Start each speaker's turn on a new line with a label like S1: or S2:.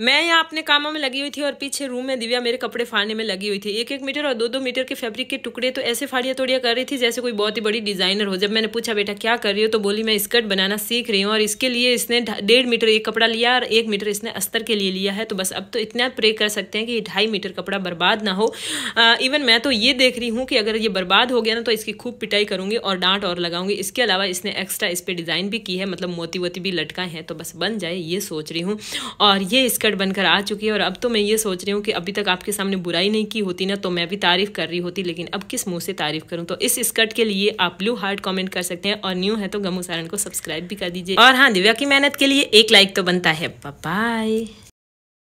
S1: मैं यहाँ अपने कामों में लगी हुई थी और पीछे रूम में दिव्या मेरे कपड़े फाड़ने में लगी हुई थी एक एक मीटर और दो दो मीटर के फैब्रिक के टुकड़े तो ऐसे फाड़िया तोड़िया कर रही थी जैसे कोई बहुत ही बड़ी डिजाइनर हो जब मैंने पूछा बेटा क्या कर रही हो तो बोली मैं स्कर्ट बनाना सीख रही हूँ और इसके लिए इसने डेढ़ मीटर एक कपड़ा लिया और एक मीटर इसने अस्तर के लिए लिया है तो बस अब तो इतना प्रे कर सकते हैं कि ढाई मीटर कपड़ा बर्बाद ना हो इवन मैं तो ये देख रही हूँ कि अगर ये बर्बाद हो गया ना तो इसकी खूब पिटाई करूँगी और डांट और लगाऊंगी इसके अलावा इसने एक्स्ट्रा इस पर डिज़ाइन भी की है मतलब मोती वोती भी लटका है तो बस बन जाए ये सोच रही हूँ और ये कट बनकर आ चुकी है और अब तो मैं ये सोच रही हूँ कि अभी तक आपके सामने बुराई नहीं की होती ना तो मैं भी तारीफ़ कर रही होती लेकिन अब किस मुँह से तारीफ़ करूँ तो इस स्कर्ट के लिए आप ब्लू हार्ट कॉमेंट कर सकते हैं और न्यू है तो गमू सारण को सब्सक्राइब भी कर दीजिए और हाँ दिव्या की मेहनत के लिए एक लाइक तो बनता है बाय